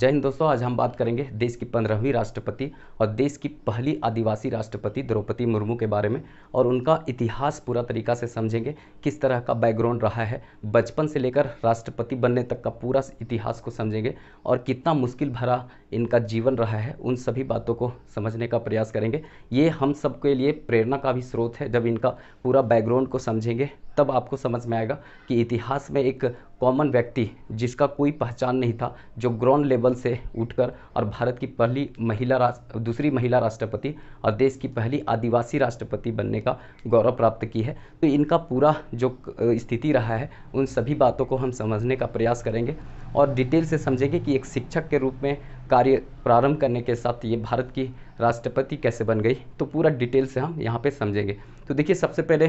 जय हिंद दोस्तों आज हम बात करेंगे देश की पंद्रहवीं राष्ट्रपति और देश की पहली आदिवासी राष्ट्रपति द्रौपदी मुर्मू के बारे में और उनका इतिहास पूरा तरीका से समझेंगे किस तरह का बैकग्राउंड रहा है बचपन से लेकर राष्ट्रपति बनने तक का पूरा इतिहास को समझेंगे और कितना मुश्किल भरा इनका जीवन रहा है उन सभी बातों को समझने का प्रयास करेंगे ये हम सबके लिए प्रेरणा का भी स्रोत है जब इनका पूरा बैकग्राउंड को समझेंगे तब आपको समझ में आएगा कि इतिहास में एक कॉमन व्यक्ति जिसका कोई पहचान नहीं था जो ग्राउंड लेवल से उठकर और भारत की पहली महिला राष्ट्र दूसरी महिला राष्ट्रपति और देश की पहली आदिवासी राष्ट्रपति बनने का गौरव प्राप्त की है तो इनका पूरा जो स्थिति रहा है उन सभी बातों को हम समझने का प्रयास करेंगे और डिटेल से समझेंगे कि एक शिक्षक के रूप में कार्य प्रारंभ करने के साथ ये भारत की राष्ट्रपति कैसे बन गई तो पूरा डिटेल से हम यहाँ पर समझेंगे तो देखिए सबसे पहले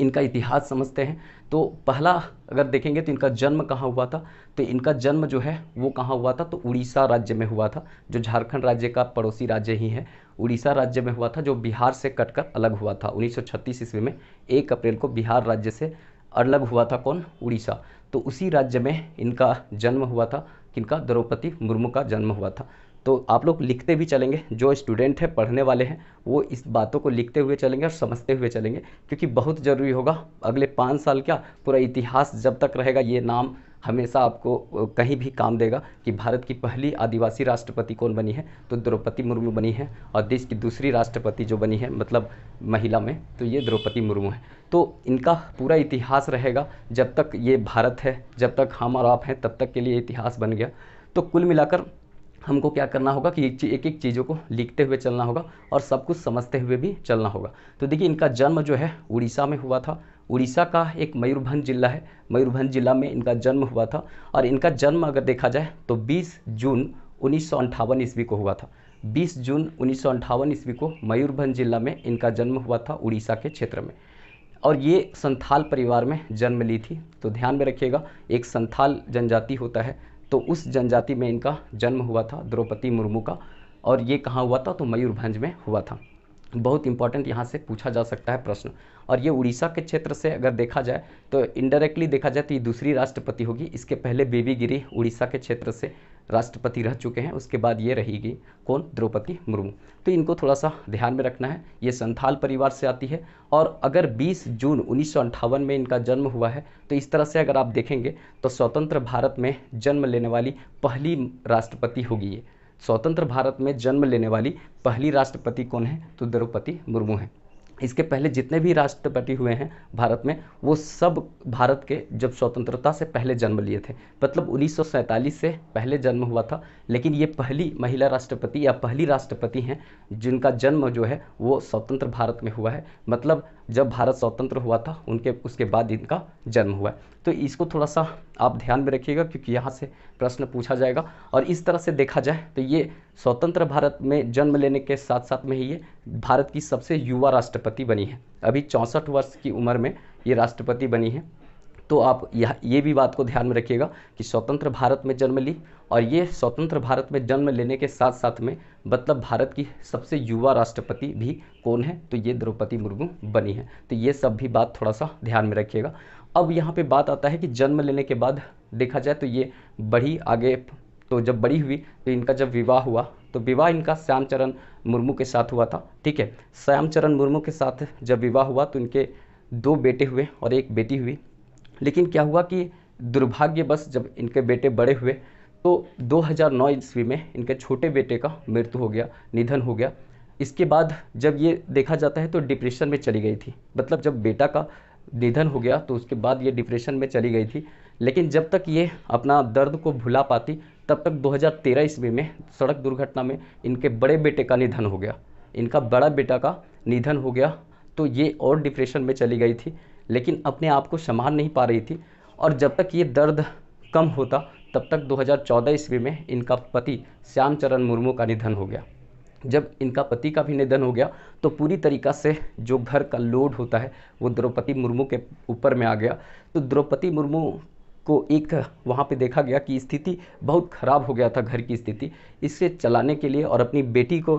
इनका इतिहास समझते हैं तो पहला अगर देखेंगे तो इनका जन्म कहाँ हुआ था तो इनका जन्म जो है वो कहाँ हुआ था तो उड़ीसा राज्य में हुआ था जो झारखंड राज्य का पड़ोसी राज्य ही है उड़ीसा राज्य में हुआ था जो बिहार से कटकर अलग हुआ था 1936 ईस्वी में एक अप्रैल को बिहार राज्य से अलग हुआ था कौन उड़ीसा तो उसी राज्य में इनका जन्म हुआ था किनका द्रौपदी मुर्मू का जन्म हुआ था तो आप लोग लिखते भी चलेंगे जो स्टूडेंट है पढ़ने वाले हैं वो इस बातों को लिखते हुए चलेंगे और समझते हुए चलेंगे क्योंकि बहुत ज़रूरी होगा अगले पाँच साल क्या पूरा इतिहास जब तक रहेगा ये नाम हमेशा आपको कहीं भी काम देगा कि भारत की पहली आदिवासी राष्ट्रपति कौन बनी है तो द्रौपदी मुर्मू बनी है और देश की दूसरी राष्ट्रपति जो बनी है मतलब महिला में तो ये द्रौपदी मुर्मू है तो इनका पूरा इतिहास रहेगा जब तक ये भारत है जब तक हम और आप हैं तब तक के लिए इतिहास बन गया तो कुल मिलाकर हमको क्या करना होगा कि एक एक, एक चीज़ों को लिखते हुए चलना होगा और सब कुछ समझते हुए भी चलना होगा तो देखिए इनका जन्म जो है उड़ीसा में हुआ था उड़ीसा का एक मयूरभंज जिला है मयूरभंज जिला में इनका जन्म हुआ था और इनका जन्म अगर देखा जाए तो 20 जून उन्नीस ईस्वी को हुआ था 20 जून उन्नीस ईस्वी को मयूरभंज जिला में इनका जन्म हुआ था उड़ीसा के क्षेत्र में और ये संथाल परिवार में जन्म ली थी तो ध्यान में रखिएगा एक संथाल जनजाति होता है तो उस जनजाति में इनका जन्म हुआ था द्रौपदी मुर्मू का और ये कहाँ हुआ था तो मयूरभंज में हुआ था बहुत इंपॉर्टेंट यहाँ से पूछा जा सकता है प्रश्न और ये उड़ीसा के क्षेत्र से अगर देखा जाए तो इनडायरेक्टली देखा जाए तो ये दूसरी राष्ट्रपति होगी इसके पहले बेबी गिरी उड़ीसा के क्षेत्र से राष्ट्रपति रह चुके हैं उसके बाद ये रहेगी कौन द्रौपदी मुर्मू तो इनको थोड़ा सा ध्यान में रखना है ये संथाल परिवार से आती है और अगर 20 जून उन्नीस में इनका जन्म हुआ है तो इस तरह से अगर आप देखेंगे तो स्वतंत्र भारत में जन्म लेने वाली पहली राष्ट्रपति होगी ये स्वतंत्र भारत में जन्म लेने वाली पहली राष्ट्रपति कौन है तो द्रौपदी मुर्मू है इसके पहले जितने भी राष्ट्रपति हुए हैं भारत में वो सब भारत के जब स्वतंत्रता से पहले जन्म लिए थे मतलब उन्नीस से पहले जन्म हुआ था लेकिन ये पहली महिला राष्ट्रपति या पहली राष्ट्रपति हैं जिनका जन्म जो है वो स्वतंत्र भारत में हुआ है मतलब जब भारत स्वतंत्र हुआ था उनके उसके बाद इनका जन्म हुआ तो इसको थोड़ा सा आप ध्यान में रखिएगा क्योंकि यहाँ से प्रश्न पूछा जाएगा और इस तरह से देखा जाए तो ये स्वतंत्र भारत में जन्म लेने के साथ साथ में ही ये भारत की सबसे युवा राष्ट्रपति बनी है अभी चौंसठ वर्ष की उम्र में ये राष्ट्रपति बनी है तो आप यह ये भी बात को ध्यान में रखिएगा कि स्वतंत्र भारत में जन्म ली और ये स्वतंत्र भारत में जन्म लेने के साथ साथ में मतलब भारत की सबसे युवा राष्ट्रपति भी कौन है तो ये द्रौपदी मुर्मू बनी है तो ये सब भी बात थोड़ा सा ध्यान में रखिएगा अब यहाँ पे बात आता है कि जन्म लेने के बाद देखा जाए तो ये बढ़ी आगे तो जब बड़ी हुई तो इनका जब विवाह हुआ तो विवाह इनका श्यामचरण मुर्मू के साथ हुआ था ठीक है श्यामचरण मुर्मू के साथ जब विवाह हुआ तो इनके दो बेटे हुए और एक बेटी हुई लेकिन क्या हुआ कि दुर्भाग्यवश जब इनके बेटे बड़े हुए तो 2009 ईस्वी में इनके छोटे बेटे का मृत्यु हो गया निधन हो गया इसके बाद जब ये देखा जाता है तो डिप्रेशन में चली गई थी मतलब जब बेटा का निधन हो गया तो उसके बाद ये डिप्रेशन में चली गई थी लेकिन जब तक ये अपना दर्द को भुला पाती तब तक 2013 ईस्वी में सड़क दुर्घटना में इनके बड़े बेटे का निधन हो गया इनका बड़ा बेटा का निधन हो गया तो ये और डिप्रेशन में चली गई थी लेकिन अपने आप को संभाल नहीं पा रही थी और जब तक ये दर्द कम होता तब तक 2014 ईस्वी में इनका पति श्याम चरण मुर्मू का निधन हो गया जब इनका पति का भी निधन हो गया तो पूरी तरीक़ा से जो घर का लोड होता है वो द्रौपदी मुर्मू के ऊपर में आ गया तो द्रौपदी मुर्मू को एक वहाँ पे देखा गया कि स्थिति बहुत ख़राब हो गया था घर की स्थिति इसे चलाने के लिए और अपनी बेटी को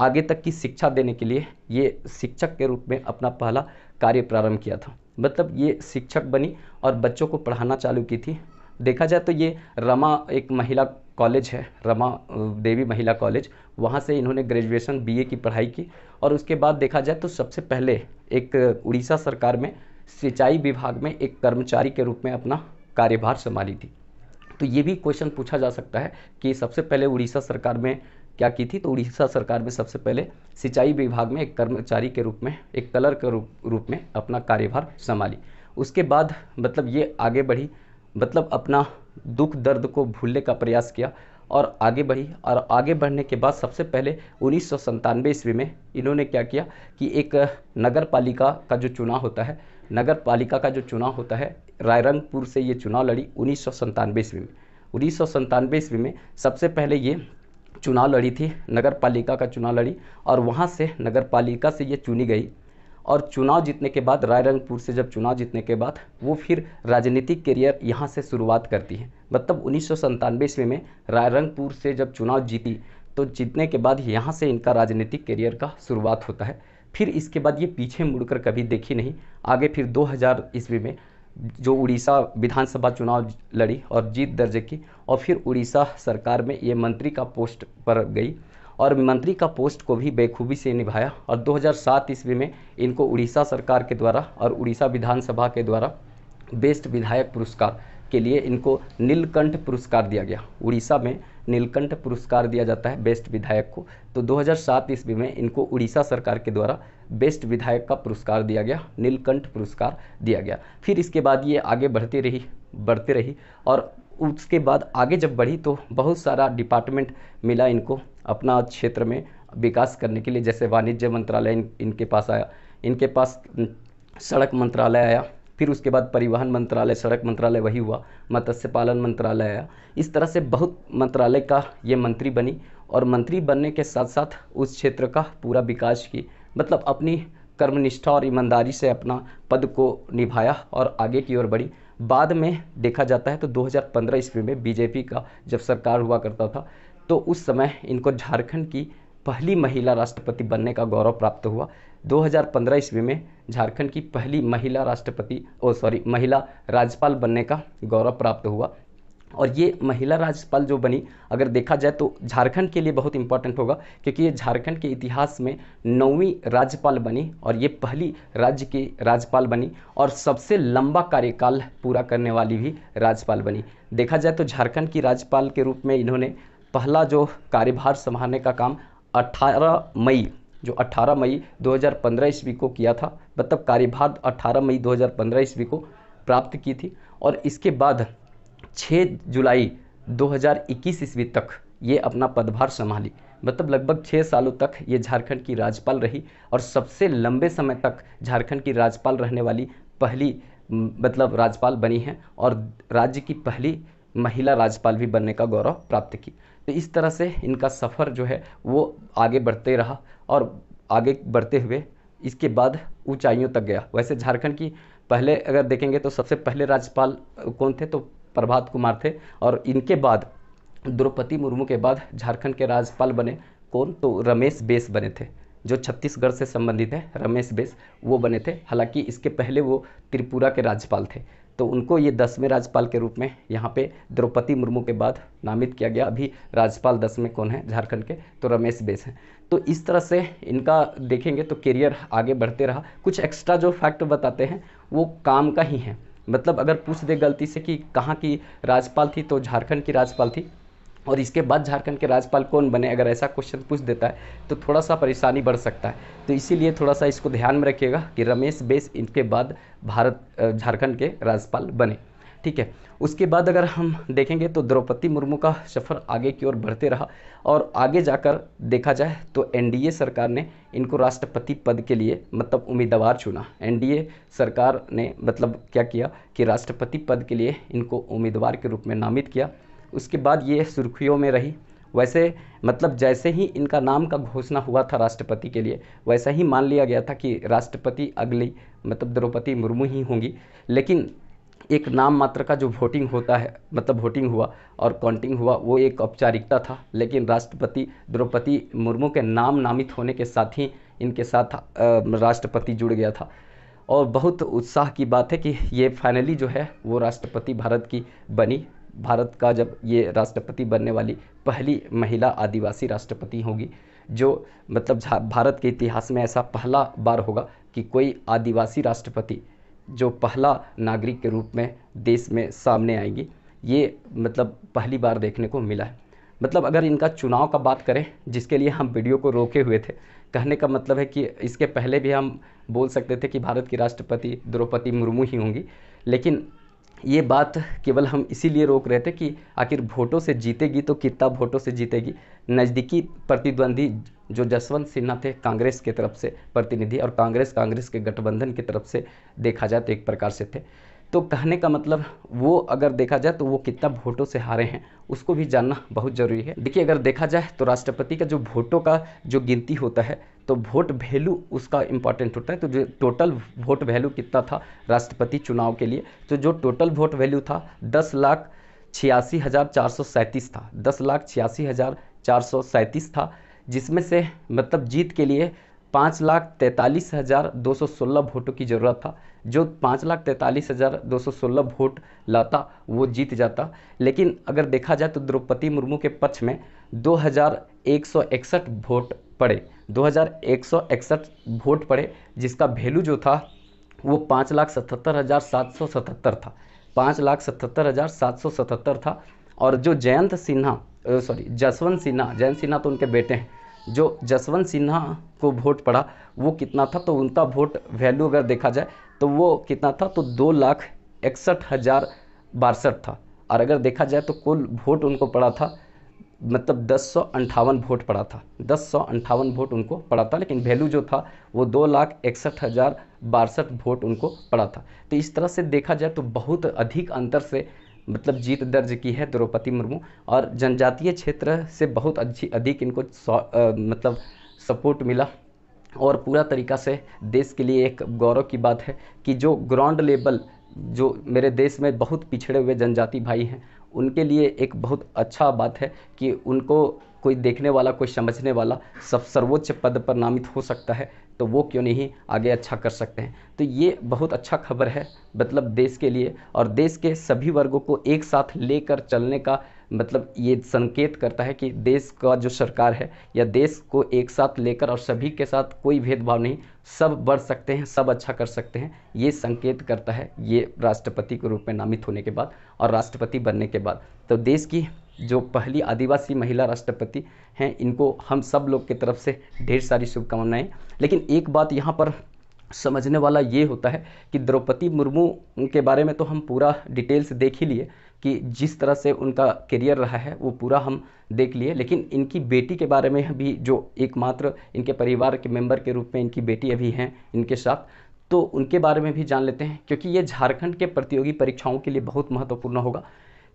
आगे तक की शिक्षा देने के लिए ये शिक्षक के रूप में अपना पहला कार्य प्रारंभ किया था मतलब ये शिक्षक बनी और बच्चों को पढ़ाना चालू की थी देखा जाए तो ये रमा एक महिला कॉलेज है रमा देवी महिला कॉलेज वहाँ से इन्होंने ग्रेजुएशन बीए की पढ़ाई की और उसके बाद देखा जाए तो सबसे पहले एक उड़ीसा सरकार में सिंचाई विभाग में एक कर्मचारी के रूप में अपना कार्यभार संभाली थी तो ये भी क्वेश्चन पूछा जा सकता है कि सबसे पहले उड़ीसा सरकार में क्या की थी तो उड़ीसा सरकार में सबसे पहले सिंचाई विभाग में एक कर्मचारी के रूप में एक कलर के रूप, रूप में अपना कार्यभार संभाली उसके बाद मतलब ये आगे बढ़ी मतलब अपना दुख दर्द को भूलने का प्रयास किया और आगे बढ़ी और आगे बढ़ने के बाद सबसे पहले उन्नीस सौ ईस्वी में इन्होंने क्या किया कि एक नगर पालिका का जो चुनाव होता है नगर पालिका का जो चुनाव होता है रायरंगपुर से ये चुनाव लड़ी उन्नीस सौ ईस्वी में उन्नीस सौ ईस्वी में सबसे पहले ये चुनाव लड़ी थी नगर पालिका का चुनाव लड़ी और वहाँ से नगर पालिका से ये चुनी गई और चुनाव जीतने के बाद राय रंगपुर से जब चुनाव जीतने के बाद वो फिर राजनीतिक करियर यहाँ से शुरुआत करती है मतलब उन्नीस सौ ईस्वी में रायरंगपुर से जब चुनाव जीती तो जीतने के बाद यहाँ से इनका राजनीतिक करियर का शुरुआत होता है फिर इसके बाद ये पीछे मुड़कर कभी देखी नहीं आगे फिर 2000 ईस्वी में जो उड़ीसा विधानसभा चुनाव लड़ी और जीत दर्ज की और फिर उड़ीसा सरकार में ये मंत्री का पोस्ट पर गई और मंत्री का पोस्ट को भी बेखूबी से निभाया और 2007 ईस्वी में इनको उड़ीसा सरकार के द्वारा और उड़ीसा विधानसभा के द्वारा बेस्ट विधायक पुरस्कार के लिए इनको नीलकंठ पुरस्कार दिया गया उड़ीसा में नीलकंठ पुरस्कार दिया जाता है बेस्ट विधायक को तो 2007 ईस्वी में इनको उड़ीसा सरकार के द्वारा बेस्ट विधायक का पुरस्कार दिया गया नीलकंठ पुरस्कार दिया गया फिर इसके बाद ये आगे बढ़ती रही बढ़ती रही और उसके बाद आगे जब बढ़ी तो बहुत सारा डिपार्टमेंट मिला इनको अपना क्षेत्र में विकास करने के लिए जैसे वाणिज्य मंत्रालय इन, इनके पास आया इनके पास सड़क मंत्रालय आया फिर उसके बाद परिवहन मंत्रालय सड़क मंत्रालय वही हुआ मत्स्य पालन मंत्रालय आया इस तरह से बहुत मंत्रालय का ये मंत्री बनी और मंत्री बनने के साथ साथ उस क्षेत्र का पूरा विकास की मतलब अपनी कर्मनिष्ठा और ईमानदारी से अपना पद को निभाया और आगे की ओर बढ़ी बाद में देखा जाता है तो 2015 ईस्वी में बीजेपी का जब सरकार हुआ करता था तो उस समय इनको झारखंड की पहली महिला राष्ट्रपति बनने का गौरव प्राप्त हुआ 2015 ईस्वी में झारखंड की पहली महिला राष्ट्रपति ओ सॉरी महिला राज्यपाल बनने का गौरव प्राप्त हुआ और ये महिला राज्यपाल जो बनी अगर देखा जाए तो झारखंड के लिए बहुत इंपॉर्टेंट होगा क्योंकि ये झारखंड के इतिहास में नौवीं राज्यपाल बनी और ये पहली राज्य की राज्यपाल बनी और सबसे लंबा कार्यकाल पूरा करने वाली भी राज्यपाल बनी देखा जाए तो झारखंड की राज्यपाल के रूप में इन्होंने पहला जो कार्यभार संभालने का काम अट्ठारह मई जो 18 मई 2015 ईस्वी को किया था मतलब कार्यभार 18 मई 2015 ईस्वी को प्राप्त की थी और इसके बाद छः जुलाई 2021 ईस्वी तक ये अपना पदभार संभाली मतलब लगभग छः सालों तक ये झारखंड की राज्यपाल रही और सबसे लंबे समय तक झारखंड की राज्यपाल रहने वाली पहली मतलब राज्यपाल बनी है और राज्य की पहली महिला राज्यपाल भी बनने का गौरव प्राप्त की तो इस तरह से इनका सफ़र जो है वो आगे बढ़ते रहा और आगे बढ़ते हुए इसके बाद ऊंचाइयों तक गया वैसे झारखंड की पहले अगर देखेंगे तो सबसे पहले राज्यपाल कौन थे तो प्रभात कुमार थे और इनके बाद द्रौपदी मुर्मू के बाद झारखंड के राज्यपाल बने कौन तो रमेश बेस बने थे जो छत्तीसगढ़ से संबंधित है रमेश बेस वो बने थे हालांकि इसके पहले वो त्रिपुरा के राज्यपाल थे तो उनको ये दसवें राज्यपाल के रूप में यहाँ पे द्रौपदी मुर्मू के बाद नामित किया गया अभी राज्यपाल दसवें कौन है झारखंड के तो रमेश बेस हैं तो इस तरह से इनका देखेंगे तो करियर आगे बढ़ते रहा कुछ एक्स्ट्रा जो फैक्ट बताते हैं वो काम का ही है मतलब अगर पूछ दे गलती से कि कहाँ की राज्यपाल थी तो झारखंड की राज्यपाल थी और इसके बाद झारखंड के राज्यपाल कौन बने अगर ऐसा क्वेश्चन पूछ देता है तो थोड़ा सा परेशानी बढ़ सकता है तो इसीलिए थोड़ा सा इसको ध्यान में रखिएगा कि रमेश बेस इनके बाद भारत झारखंड के राज्यपाल बने ठीक है उसके बाद अगर हम देखेंगे तो द्रौपदी मुर्मू का सफ़र आगे की ओर बढ़ते रहा और आगे जाकर देखा जाए तो एनडीए सरकार ने इनको राष्ट्रपति पद के लिए मतलब उम्मीदवार चुना एनडीए सरकार ने मतलब क्या किया कि राष्ट्रपति पद के लिए इनको उम्मीदवार के रूप में नामित किया उसके बाद ये सुर्खियों में रही वैसे मतलब जैसे ही इनका नाम का घोषणा हुआ था राष्ट्रपति के लिए वैसा ही मान लिया गया था कि राष्ट्रपति अगली मतलब द्रौपदी मुर्मू ही होंगी लेकिन एक नाम मात्र का जो वोटिंग होता है मतलब वोटिंग हुआ और काउंटिंग हुआ वो एक औपचारिकता था लेकिन राष्ट्रपति द्रौपदी मुर्मू के नाम नामित होने के साथ ही इनके साथ राष्ट्रपति जुड़ गया था और बहुत उत्साह की बात है कि ये फाइनली जो है वो राष्ट्रपति भारत की बनी भारत का जब ये राष्ट्रपति बनने वाली पहली महिला आदिवासी राष्ट्रपति होगी जो मतलब भारत के इतिहास में ऐसा पहला बार होगा कि कोई आदिवासी राष्ट्रपति जो पहला नागरिक के रूप में देश में सामने आएगी ये मतलब पहली बार देखने को मिला है मतलब अगर इनका चुनाव का बात करें जिसके लिए हम वीडियो को रोके हुए थे कहने का मतलब है कि इसके पहले भी हम बोल सकते थे कि भारत की राष्ट्रपति द्रौपदी मुर्मू ही होंगी लेकिन ये बात केवल हम इसीलिए रोक रहे थे कि आखिर वोटों से जीतेगी तो कितना वोटों से जीतेगी नज़दीकी प्रतिद्वंदी जो जसवंत सिन्हा थे कांग्रेस के तरफ से प्रतिनिधि और कांग्रेस कांग्रेस के गठबंधन की तरफ से देखा जाए तो एक प्रकार से थे तो कहने का मतलब वो अगर देखा जाए तो वो कितना वोटों से हारे हैं उसको भी जानना बहुत ज़रूरी है देखिए अगर देखा जाए तो राष्ट्रपति का जो वोटों का जो गिनती होता है तो वोट वैल्यू उसका इम्पॉर्टेंट होता है तो जो टोटल वोट वैल्यू कितना था राष्ट्रपति चुनाव के लिए तो जो टोटल वोट वैल्यू था दस लाख छियासी हज़ार चार सौ सैंतीस था दस लाख छियासी हज़ार चार सौ सैंतीस था जिसमें से मतलब जीत के लिए पाँच लाख तैंतालीस हज़ार दो सौ सोलह वोटों की ज़रूरत था जो पाँच लाख तैंतालीस हज़ार दो सौ सोलह वोट लाता वो जीत जाता लेकिन अगर देखा जाए तो द्रौपदी मुर्मू के पक्ष में दो हज़ार एक सौ इकसठ वोट पड़े दो हज़ार एक सौ इकसठ वोट पड़े जिसका वैल्यू जो था वो पाँच लाख सतहत्तर हज़ार सात सौ सतहत्तर था पाँच लाख सतहत्तर हज़ार सात सौ सतहत्तर था और जो जयंत सिन्हा सॉरी जसवंत सिन्हा जयंत सिन्हा तो उनके बेटे हैं जो जसवंत सिन्हा को वोट पड़ा वो कितना था तो उनका वोट वैल्यू अगर देखा जाए तो वो कितना था तो दो लाख इकसठ हज़ार बासठ था और अगर देखा जाए तो कुल वोट उनको पड़ा था मतलब दस सौ अंठावन वोट पड़ा था दस सौ अंठावन वोट उनको पड़ा था लेकिन वैल्यू जो था वो दो लाख इकसठ हज़ार बासठ वोट उनको पड़ा था तो इस तरह से देखा जाए तो बहुत अधिक अंतर से मतलब जीत दर्ज की है द्रौपदी मुर्मू और जनजातीय क्षेत्र से बहुत अच्छी अधिक इनको आ, मतलब सपोर्ट मिला और पूरा तरीका से देश के लिए एक गौरव की बात है कि जो ग्राउंड लेवल जो मेरे देश में बहुत पिछड़े हुए जनजाति भाई हैं उनके लिए एक बहुत अच्छा बात है कि उनको कोई देखने वाला कोई समझने वाला सब सर्वोच्च पद पर नामित हो सकता है तो वो क्यों नहीं आगे अच्छा कर सकते हैं तो ये बहुत अच्छा खबर है मतलब देश के लिए और देश के सभी वर्गों को एक साथ लेकर चलने का मतलब ये संकेत करता है कि देश का जो सरकार है या देश को एक साथ लेकर और सभी के साथ कोई भेदभाव नहीं सब बढ़ सकते हैं सब अच्छा कर सकते हैं ये संकेत करता है ये राष्ट्रपति के रूप में नामित होने के बाद और राष्ट्रपति बनने के बाद तो देश की जो पहली आदिवासी महिला राष्ट्रपति हैं इनको हम सब लोग की तरफ से ढेर सारी शुभकामनाएं लेकिन एक बात यहाँ पर समझने वाला ये होता है कि द्रौपदी मुर्मू के बारे में तो हम पूरा डिटेल्स देख ही लिए कि जिस तरह से उनका करियर रहा है वो पूरा हम देख लिए लेकिन इनकी बेटी के बारे में भी जो एकमात्र इनके परिवार के मेंबर के रूप में इनकी बेटी अभी हैं इनके साथ तो उनके बारे में भी जान लेते हैं क्योंकि ये झारखंड के प्रतियोगी परीक्षाओं के लिए बहुत महत्वपूर्ण होगा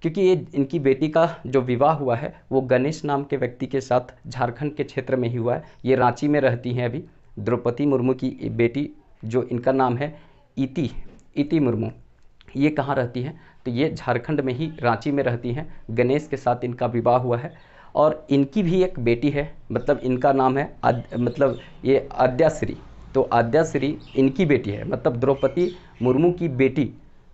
क्योंकि ये इनकी बेटी का जो विवाह हुआ है वो गणेश नाम के व्यक्ति के साथ झारखंड के क्षेत्र में ही हुआ है ये रांची में रहती हैं अभी द्रौपदी मुर्मू की बेटी जो इनका नाम है इति इति मुर्मू ये कहाँ रहती हैं तो ये झारखंड में ही रांची में रहती हैं गणेश के साथ इनका विवाह हुआ है और इनकी भी एक बेटी है मतलब इनका नाम है आद, मतलब ये आद्याश्री तो आद्याश्री इनकी बेटी है मतलब द्रौपदी मुर्मू की बेटी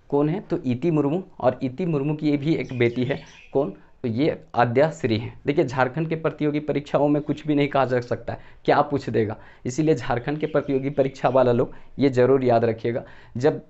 कौन है तो इति मुर्मू और इति मुर्मू की ये भी एक बेटी है कौन तो ये आद्याश्री है देखिए झारखंड के प्रतियोगी परीक्षाओं में कुछ भी नहीं कहा जा सकता है क्या पूछ देगा इसीलिए झारखंड के प्रतियोगी परीक्षा वाला लोग ये जरूर याद रखिएगा जब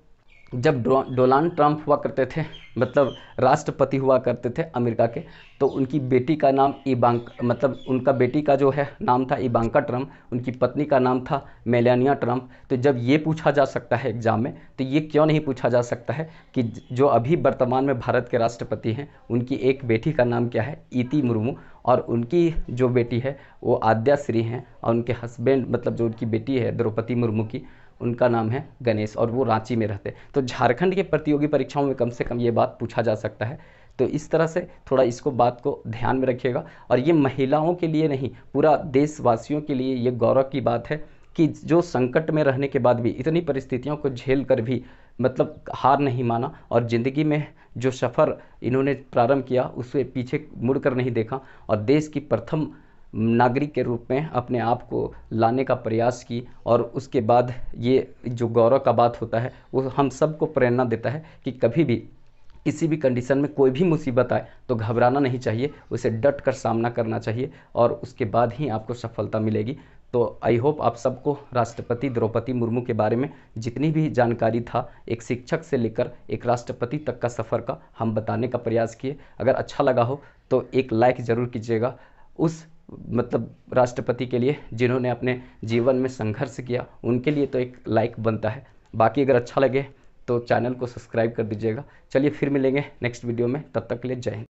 जब डोनाल्ड ट्रंप हुआ करते थे मतलब राष्ट्रपति हुआ करते थे अमेरिका के तो उनकी बेटी का नाम इबांक मतलब उनका बेटी का जो है नाम था इबांका ट्रंप उनकी पत्नी का नाम था मेलानिया ट्रंप तो जब ये पूछा जा सकता है एग्ज़ाम में तो ये क्यों नहीं पूछा जा सकता है कि जो अभी वर्तमान में भारत के राष्ट्रपति हैं उनकी एक बेटी का नाम क्या है इति मुर्मू और उनकी जो बेटी है वो आद्याश्री हैं और उनके हस्बैंड मतलब जो उनकी बेटी है द्रौपदी मुर्मू की उनका नाम है गणेश और वो रांची में रहते तो झारखंड के प्रतियोगी परीक्षाओं में कम से कम ये बात पूछा जा सकता है तो इस तरह से थोड़ा इसको बात को ध्यान में रखिएगा और ये महिलाओं के लिए नहीं पूरा देशवासियों के लिए ये गौरव की बात है कि जो संकट में रहने के बाद भी इतनी परिस्थितियों को झेल कर भी मतलब हार नहीं माना और ज़िंदगी में जो सफ़र इन्होंने प्रारंभ किया उसके पीछे मुड़कर नहीं देखा और देश की प्रथम नागरिक के रूप में अपने आप को लाने का प्रयास की और उसके बाद ये जो गौरव का बात होता है वो हम सबको प्रेरणा देता है कि कभी भी किसी भी कंडीशन में कोई भी मुसीबत आए तो घबराना नहीं चाहिए उसे डट कर सामना करना चाहिए और उसके बाद ही आपको सफलता मिलेगी तो आई होप आप सबको राष्ट्रपति द्रौपदी मुर्मू के बारे में जितनी भी जानकारी था एक शिक्षक से लेकर एक राष्ट्रपति तक का सफ़र का हम बताने का प्रयास किए अगर अच्छा लगा हो तो एक लाइक ज़रूर कीजिएगा उस मतलब राष्ट्रपति के लिए जिन्होंने अपने जीवन में संघर्ष किया उनके लिए तो एक लाइक बनता है बाकी अगर अच्छा लगे तो चैनल को सब्सक्राइब कर दीजिएगा चलिए फिर मिलेंगे नेक्स्ट वीडियो में तब तक के लिए जय हिंद